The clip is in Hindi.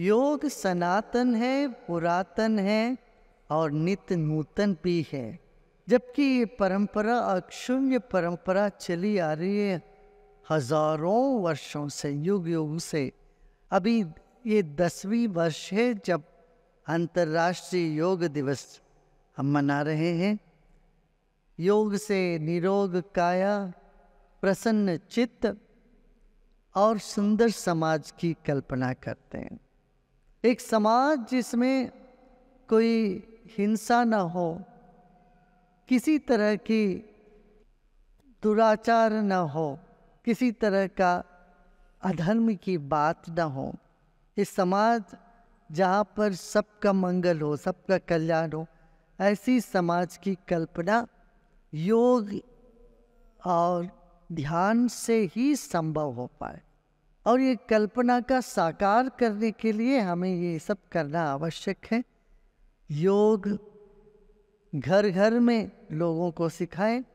योग सनातन है पुरातन है और नित्य नूतन भी है जबकि ये परंपरा अक्षुण्य परंपरा चली आ रही है हजारों वर्षों से युग युग से अभी ये दसवीं वर्ष है जब अंतर्राष्ट्रीय योग दिवस हम मना रहे हैं योग से निरोग काया प्रसन्न चित्त और सुंदर समाज की कल्पना करते हैं एक समाज जिसमें कोई हिंसा न हो किसी तरह की दुराचार न हो किसी तरह का अधर्म की बात न हो ये समाज जहाँ पर सबका मंगल हो सबका कल्याण हो ऐसी समाज की कल्पना योग और ध्यान से ही संभव हो पाए और ये कल्पना का साकार करने के लिए हमें ये सब करना आवश्यक है योग घर घर में लोगों को सिखाएं